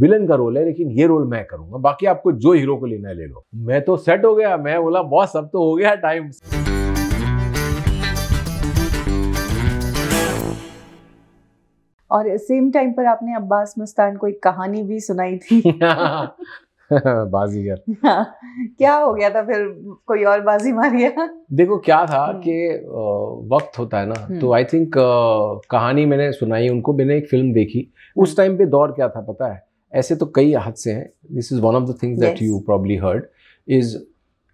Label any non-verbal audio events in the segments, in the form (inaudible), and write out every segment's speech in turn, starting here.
Villain का role है लेकिन ये रोल मैं करूंगा बाकी आपको जो हीरो को लेना है ले लो मैं तो सेट हो गया मैं बोला बॉस अब तो हो गया टाइम और सेम टाइम पर आपने अब्बास मुस्तान को एक कहानी भी सुनाई थी (laughs) बाजीगर हाँ, क्या हो गया था फिर कोई और बाजी मार गया देखो क्या था हम्म। कि वक्त होता है ना तो आई हम्म। थिंक कहानी मैंने सुनाई उनको मैंने एक फिल्म देखी उस टाइम हम्म। पे दौर क्या था पता है ऐसे तो कई हादसे हैं this is one of the things that you probably heard is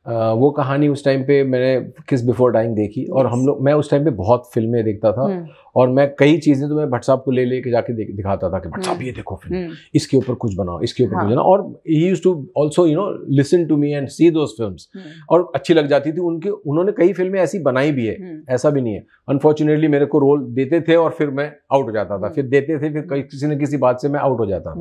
वो कहानी उस टाइम पे मैंने किस बिफोर टाइम देखी और हम लोग मैं उस टाइम पे बहुत फिल्में देखता था हम्म। और मैं कई चीज़ें तो मैं भट्ट साहब को ले लेके जाके दिखाता था कि भट्ट साहब हम्म। ये देखो फिल्म हम्म। इसके ऊपर कुछ बनाओ इसके ऊपर कुछ हाँ। बनाओ और he used to also you know listen to me and see those film और अच्छी लग जाती थी उनके उन्होंने कई फिल्में ऐसी बनाई भी है ऐसा भी नहीं है अनफॉर्चुनेटली मेरे को रोल देते थे और फिर मैं आउट हो जाता था फिर देते थे फिर किसी न किसी बात से मैं आउट हो जाता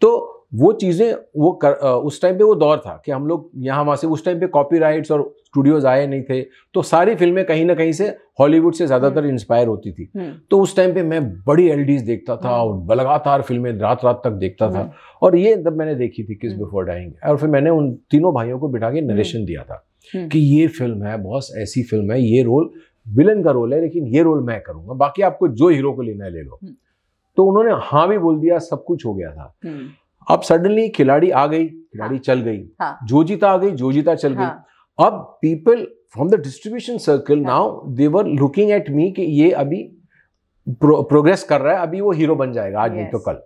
तो वो चीज़ें वो कर, उस टाइम पे वो दौर था कि हम लोग यहाँ वहाँ से उस टाइम पे कॉपीराइट्स और स्टूडियोज आए नहीं थे तो सारी फिल्में कहीं ना कहीं से हॉलीवुड से ज़्यादातर इंस्पायर हम्म। होती थी हम्म। तो उस टाइम पे मैं बड़ी एल देखता था हम्म। और लगातार फिल्में रात रात तक देखता था और ये जब मैंने देखी थी किस बिफोर डाइंग और फिर मैंने उन तीनों भाइयों को बिठा के नरेशन दिया था कि ये फिल्म है बहुत ऐसी फिल्म है ये रोल विलन का रोल है लेकिन ये रोल मैं करूँगा बाकी आपको जो हीरो को लेना है ले लो तो उन्होंने हाँ भी बोल दिया सब कुछ हो गया था अब सडनली खिलाड़ी आ गई खिलाड़ी हाँ, चल गई हाँ, जो जीता आ गई जो जीता चल हाँ, गई अब people from the distribution circle now they were looking at me कि ये अभी प्रो, प्रोग्रेस कर रहा है अभी वो हीरो बन जाएगा आज नहीं तो कल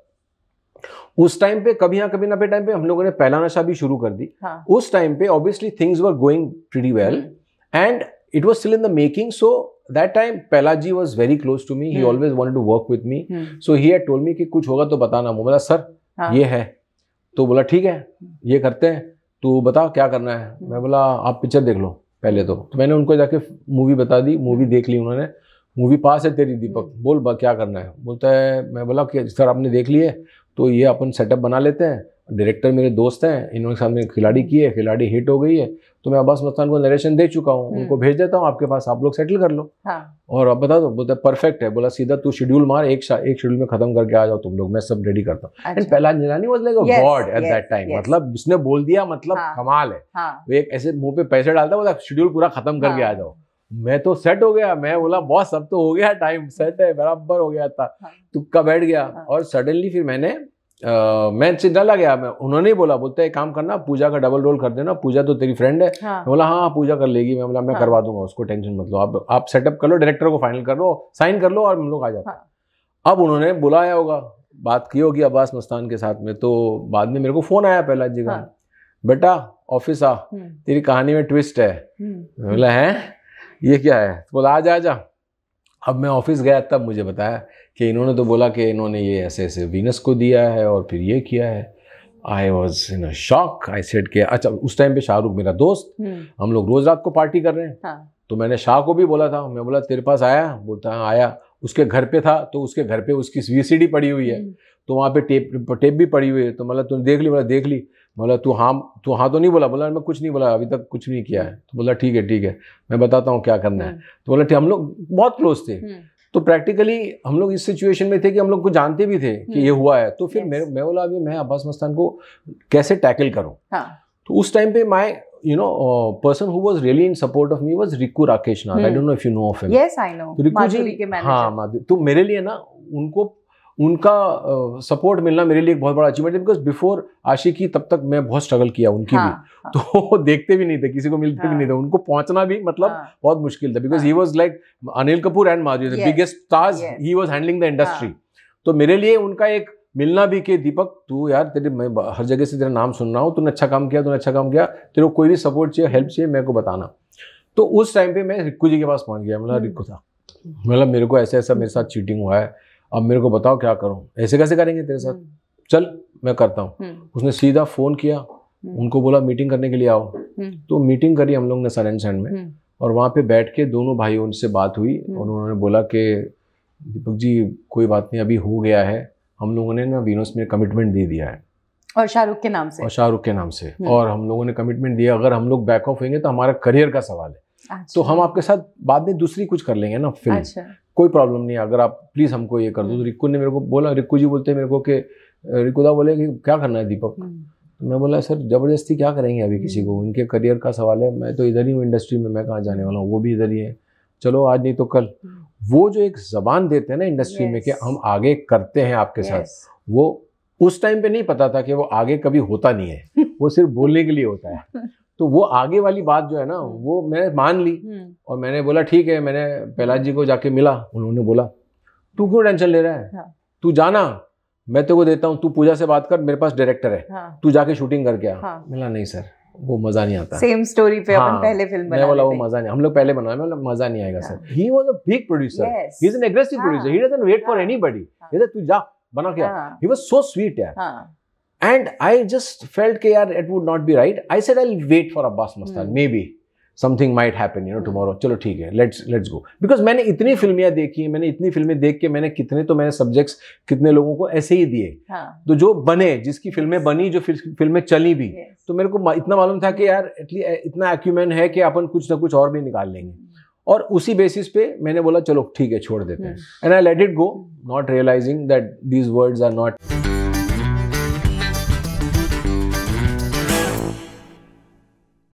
उस टाइम पे कभी हाँ कभी ना पे टाइम पे हम लोगों ने पहला नशा भी शुरू कर दी हाँ. उस टाइम पे obviously things were going pretty well and it was still in the making so that time जी was very close to me he always wanted to work with me so he had told me कि कुछ होगा तो बताना वो sir हाँ। ये है तो बोला ठीक है ये करते हैं तू बता क्या करना है मैं बोला आप पिक्चर देख लो पहले तो तो मैंने उनको जाके मूवी बता दी मूवी देख ली उन्होंने मूवी पास है तेरी दीपक हम्म। बोल बा क्या करना है बोलता है मैं बोला कि सर आपने देख लिए तो ये अपन सेटअप बना लेते हैं डायरेक्टर मेरे दोस्त हैं इन्होंने सामने खिलाड़ी की है खिलाड़ी हिट हो गई है तो मैं अब्बास मस्तान को नरेशन दे चुका हूँ हम्म। उनको भेज देता हूँ आपके पास आप लोग सेटल कर लो हाँ। और अब बता दो बोलते परफेक्ट है बोला सीधा तू शेड्यूल मार एक एक शेड्यूल में खत्म करके आ जाओ तुम लोग मैं सब रेडी करता हूँ एंड अच्छा। पहला निरानी was like God at that time मतलब उसने बोल दिया मतलब हाँ। कमाल है हाँ। वो एक ऐसे मुंह पे पैसे डालता बोला शेड्यूल पूरा खत्म करके हाँ। आ जाओ मैं तो सेट हो गया मैं बोला बॉस अब तो हो गया टाइम सेट है बराबर हो गया था तुक्का बैठ गया और सडनली फिर मैंने मैं चिंता लग गया मैं उन्होंने ही बोला बोलते काम करना पूजा का डबल रोल कर देना पूजा तो तेरी फ्रेंड है हाँ। बोला हाँ, हाँ पूजा कर लेगी मैं बोला मैं हाँ। करवा दूंगा उसको टेंशन मत लो आप आप सेटअप कर लो डायरेक्टर को फाइनल कर लो साइन कर लो और हम लोग आ जाते हैं हाँ। अब उन्होंने बुलाया होगा बात की होगी अब्बास मस्तान के साथ में तो बाद में मेरे को फोन आया पहला जी का हाँ। बेटा ऑफिस आ हम्म। तेरी कहानी में ट्विस्ट है हम्म। बोला है ये क्या है तो बोला आ जा अब मैं ऑफिस गया तब मुझे बताया कि इन्होंने तो बोला कि इन्होंने ये ऐसे ऐसे वीनस को दिया है और फिर ये किया है I was in shock I said के अच्छा उस टाइम पे शाहरुख मेरा दोस्त हम्म। हम लोग रोज रात को पार्टी कर रहे हैं हाँ. तो मैंने शाह को भी बोला था मैं बोला तेरे पास आया बोलता हाँ आया उसके घर पे था तो उसके घर पे उसकी वी पड़ी हुई है हम्म। तो वहाँ पे टेप टेप भी पड़ी हुई है तो मतलब तुमने देख ली बोला देख ली बोला तू हाँ तू हाँ तो नहीं बोला बोला मैं कुछ नहीं बोला अभी तक कुछ नहीं किया है तो बोला ठीक है ठीक है मैं बताता हूँ क्या करना है हाँ। तो बोला ठीक हम लोग बहुत क्लोज थे हाँ। तो प्रैक्टिकली हम लोग इस सिचुएशन में थे कि हम लोग को जानते भी थे कि ये हाँ। हुआ है तो फिर yes. मैं मैं बोला अभी मैं अब्बास मस्तान को कैसे टैकल करूँ हाँ. तो उस टाइम पे माई you know uh, person who was really in support of me was Riku Rakeshnath. Hmm. I hmm. don't know if you know of him. Yes, I know. तो रिकू जी हाँ माधुरी तो मेरे लिए ना उनको उनका सपोर्ट uh, मिलना मेरे लिए एक बहुत बड़ा अचीवमेंट है बिकॉज बिफोर आशिकी तब तक मैं बहुत स्ट्रगल किया उनकी हाँ, भी हाँ, हाँ। तो देखते भी नहीं थे किसी को मिलते हाँ, भी नहीं हाँ। थे उनको पहुंचना भी मतलब हाँ, बहुत मुश्किल था because he was like Anil Kapoor and Madhuri biggest stars he was handling the industry तो मेरे लिए उनका एक मिलना भी कि दीपक तू यार तेरे मैं हर जगह से तेरा नाम सुन रहा हूँ तूने अच्छा काम किया तूने अच्छा काम किया तेरे कोई भी सपोर्ट चाहिए हेल्प चाहिए मेरे को बताना तो उस टाइम पे मैं रिक्कू जी के पास पहुंच गया मतलब हम्म। रिक्कू था मतलब मेरे को ऐसा ऐसा मेरे साथ चीटिंग हुआ है अब मेरे को बताओ क्या करूँ ऐसे कैसे करेंगे तेरे साथ हम्म। चल मैं करता हूँ हम्म। उसने सीधा फ़ोन किया हम्म। उनको बोला मीटिंग करने के लिए आओ तो मीटिंग करी हम लोग ने सर एंड में और वहाँ पे बैठ के दोनों भाइयों से बात हुई और उन्होंने बोला कि दीपक जी कोई बात नहीं अभी हो गया है हम लोगों ने ना वीनस में कमिटमेंट दे दिया है और शाहरुख के नाम से और शाहरुख के नाम से और हम लोगों ने कमिटमेंट दिया अगर हम लोग बैक ऑफ होंगे तो हमारा करियर का सवाल है अच्छा। तो हम आपके साथ बाद में दूसरी कुछ कर लेंगे ना फिल्म कोई प्रॉब्लम नहीं अगर आप प्लीज़ हमको ये कर दो तो हम्म। रिक्कू ने मेरे को बोला रिक्कू जी बोलते हैं मेरे को कि रिक्कुदा बोले कि क्या करना है दीपक हम्म। तो मैं बोला सर ज़बरदस्ती क्या करेंगे अभी किसी हम्म। को उनके करियर का सवाल है मैं तो इधर ही हूँ इंडस्ट्री में मैं कहाँ जाने वाला हूँ वो भी इधर ही है चलो आज नहीं तो कल वो जो एक जबान देते हैं ना इंडस्ट्री में कि हम आगे करते हैं आपके साथ वो उस टाइम पे नहीं पता था कि वो आगे कभी होता नहीं है (laughs) वो सिर्फ बोलने के लिए होता है (laughs) तो वो आगे वाली बात जो है ना हम्म। वो मैंने मान ली हम्म। और मैंने बोला ठीक है मैंने प्रहलाद जी को जाके मिला उन्होंने बोला तू क्यों टेंशन ले रहा है हाँ। तू जाना मैं तेरे को देता हूँ तू पूजा से बात कर मेरे पास डायरेक्टर है हाँ। तू जाके शूटिंग कर गया हाँ। मिला नहीं सर वो मजा नहीं आता सेम स्टोरी पे हाँ, पहले फिल्म मैं बोला वो मजा नहीं हम लोग पहले बनाए मतलब मजा नहीं आएगा sir he was a big producer he is an aggressive producer he doesn't wait for anybody जैसे तू जा बना क्या ही वाज सो स्वीट यार एंड आई जस्ट फेल्ट के यार it would not be right I said I wait for Abbas Mastan maybe something might happen you know tomorrow चलो ठीक है, लेट्स लेट्स गो बिकॉज मैंने इतनी फिल्मियाँ देखी हैं, मैंने इतनी फिल्में देख के मैंने कितने तो मैंने सब्जेक्ट्स कितने लोगों को ऐसे ही दिए. हाँ। तो जो बने, जिसकी फिल्में बनी, जो फिर फिल्में चली भी, तो मेरे को इतना मालूम था कि यार एटलीस्ट इतना एक्यूमेंट है कि अपन कुछ ना कुछ और भी निकाल लेंगे. Hmm. और उसी बेसिस पे मैंने बोला चलो ठीक है छोड़ देते हैं and I let it go not realising that these words are not